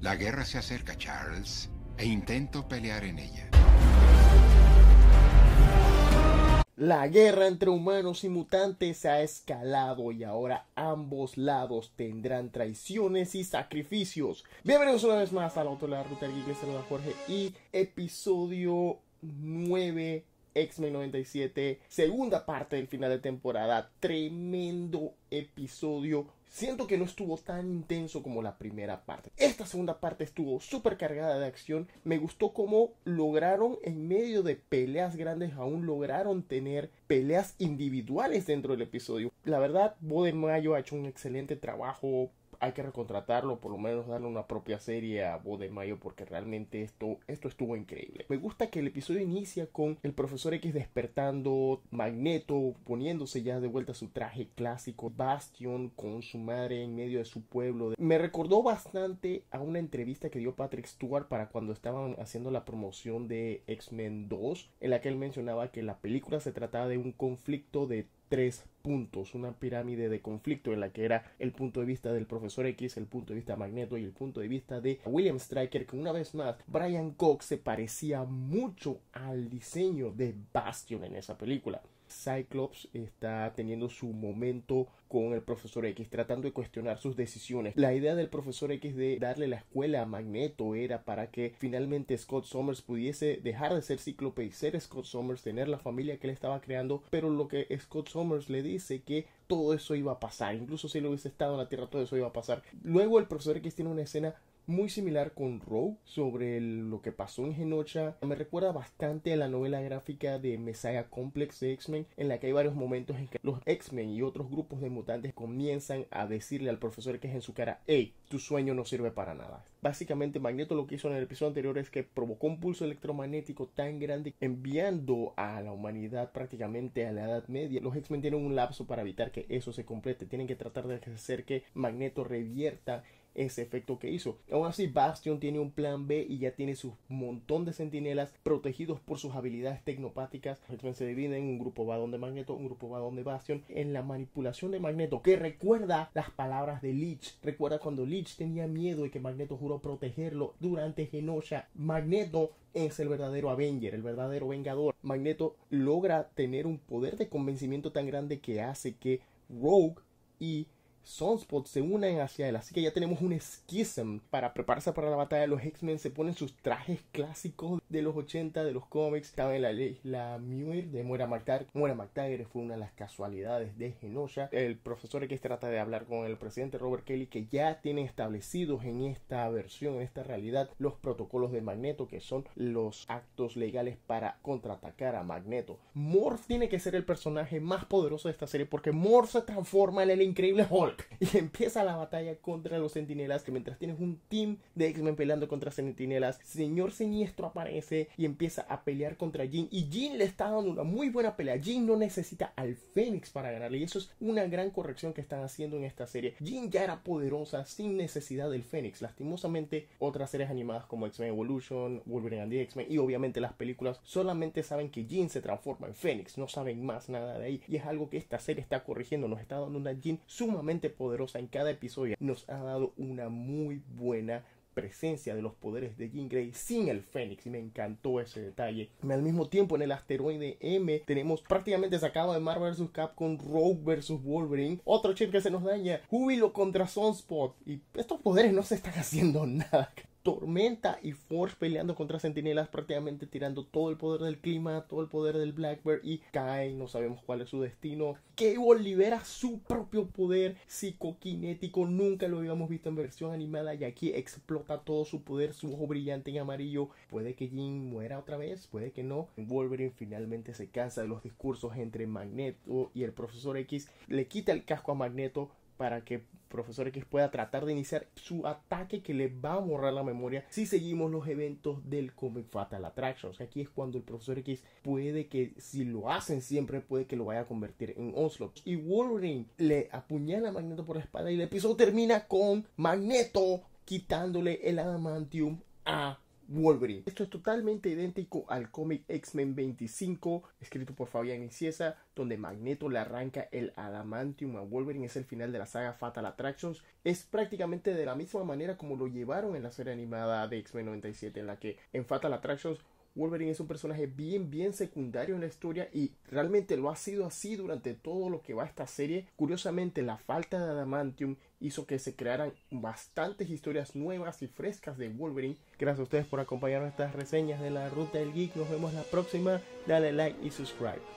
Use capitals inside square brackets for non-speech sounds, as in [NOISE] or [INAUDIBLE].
La guerra se acerca, Charles, e intento pelear en ella. La guerra entre humanos y mutantes se ha escalado y ahora ambos lados tendrán traiciones y sacrificios. Bienvenidos una vez más al otro lado de la ruta del saluda Jorge y episodio 9 X-Men 97, segunda parte del final de temporada. Tremendo episodio Siento que no estuvo tan intenso como la primera parte. Esta segunda parte estuvo súper cargada de acción. Me gustó cómo lograron en medio de peleas grandes, aún lograron tener peleas individuales dentro del episodio. La verdad, Bo Mayo ha hecho un excelente trabajo hay que recontratarlo, por lo menos darle una propia serie a Bo de Mayo, porque realmente esto, esto estuvo increíble. Me gusta que el episodio inicia con el profesor X despertando, Magneto poniéndose ya de vuelta su traje clásico, Bastion con su madre en medio de su pueblo. Me recordó bastante a una entrevista que dio Patrick Stewart para cuando estaban haciendo la promoción de X-Men 2, en la que él mencionaba que la película se trataba de un conflicto de tres puntos, una pirámide de conflicto en la que era el punto de vista del profesor X, el punto de vista Magneto y el punto de vista de William Stryker, que una vez más Brian Cox se parecía mucho al diseño de Bastion en esa película. Cyclops está teniendo su momento con el profesor X, tratando de cuestionar sus decisiones. La idea del profesor X de darle la escuela a Magneto era para que finalmente Scott Summers pudiese dejar de ser cíclope y ser Scott Summers, tener la familia que él estaba creando, pero lo que Scott Summers le dice que todo eso iba a pasar, incluso si él hubiese estado en la Tierra, todo eso iba a pasar. Luego el profesor X tiene una escena muy similar con Rogue sobre lo que pasó en Genosha. Me recuerda bastante a la novela gráfica de Messiah Complex de X-Men, en la que hay varios momentos en que los X-Men y otros grupos de mutantes comienzan a decirle al profesor que es en su cara, hey, tu sueño no sirve para nada. Básicamente Magneto lo que hizo en el episodio anterior es que provocó un pulso electromagnético tan grande enviando a la humanidad prácticamente a la Edad Media. Los X-Men tienen un lapso para evitar que eso se complete. Tienen que tratar de hacer que Magneto revierta ese efecto que hizo. Aún así, Bastion tiene un plan B y ya tiene su montón de sentinelas protegidos por sus habilidades tecnopáticas. Se dividen, un grupo va donde Magneto, un grupo va donde Bastion. En la manipulación de Magneto, que recuerda las palabras de Leech. Recuerda cuando Leech tenía miedo y que Magneto juró protegerlo durante Genosha. Magneto es el verdadero Avenger, el verdadero Vengador. Magneto logra tener un poder de convencimiento tan grande que hace que Rogue y Sunspot se unen hacia él. Así que ya tenemos un schism para prepararse para la batalla. Los X-Men se ponen sus trajes clásicos de los 80 de los cómics. en la, ley la Muir de Muera McTagger. Muera McTagger fue una de las casualidades de Genosha. El profesor X trata de hablar con el presidente Robert Kelly, que ya tiene establecidos en esta versión, en esta realidad, los protocolos de Magneto, que son los actos legales para contraatacar a Magneto. Morph tiene que ser el personaje más poderoso de esta serie porque Morph se transforma en el increíble Hulk. [LAUGHS] Y empieza la batalla contra los centinelas. Que mientras tienes un team de X-Men peleando contra centinelas, Señor Siniestro aparece y empieza a pelear contra Jean. Y Jean le está dando una muy buena pelea. Jean no necesita al Fénix para ganarle. Y eso es una gran corrección que están haciendo en esta serie. Jean ya era poderosa sin necesidad del Fénix. Lastimosamente, otras series animadas como X-Men Evolution, Wolverine and the X-Men y obviamente las películas solamente saben que Jean se transforma en Fénix. No saben más nada de ahí. Y es algo que esta serie está corrigiendo. Nos está dando una Jean sumamente poderosa en cada episodio, nos ha dado una muy buena presencia de los poderes de Jean Grey sin el Fénix y me encantó ese detalle. Al mismo tiempo en el asteroide M tenemos prácticamente sacado de Marvel vs Capcom Rogue vs Wolverine, otro chip que se nos daña, Júbilo contra Sunspot y estos poderes no se están [LAUGHS] haciendo nada Tormenta y Force peleando contra Centinelas, prácticamente tirando todo el poder del clima, todo el poder del Blackbird y cae, no sabemos cuál es su destino. Cable libera su propio poder psicoquinético, nunca lo habíamos visto en versión animada y aquí explota todo su poder, su ojo brillante en amarillo. Puede que Jim muera otra vez, puede que no. Wolverine finalmente se cansa de los discursos entre Magneto y el Profesor X, le quita el casco a Magneto, para que Profesor X pueda tratar de iniciar su ataque que le va a borrar la memoria si seguimos los eventos del Comic Fatal sea, Aquí es cuando el Profesor X puede que, si lo hacen siempre, puede que lo vaya a convertir en Onslaught. Y Wolverine le apuñala a Magneto por la espalda y el episodio termina con Magneto quitándole el adamantium a Wolverine. Esto es totalmente idéntico al cómic X-Men 25, escrito por Fabián Inciesa, donde Magneto le arranca el adamantium a Wolverine. Es el final de la saga Fatal Attractions. Es prácticamente de la misma manera como lo llevaron en la serie animada de X-Men 97, en la que en Fatal Attractions Wolverine es un personaje bien, bien secundario en la historia y realmente lo ha sido así durante todo lo que va esta serie. Curiosamente, la falta de Adamantium hizo que se crearan bastantes historias nuevas y frescas de Wolverine. Gracias a ustedes por acompañarnos en estas reseñas de la Ruta del Geek. Nos vemos la próxima. Dale like y subscribe.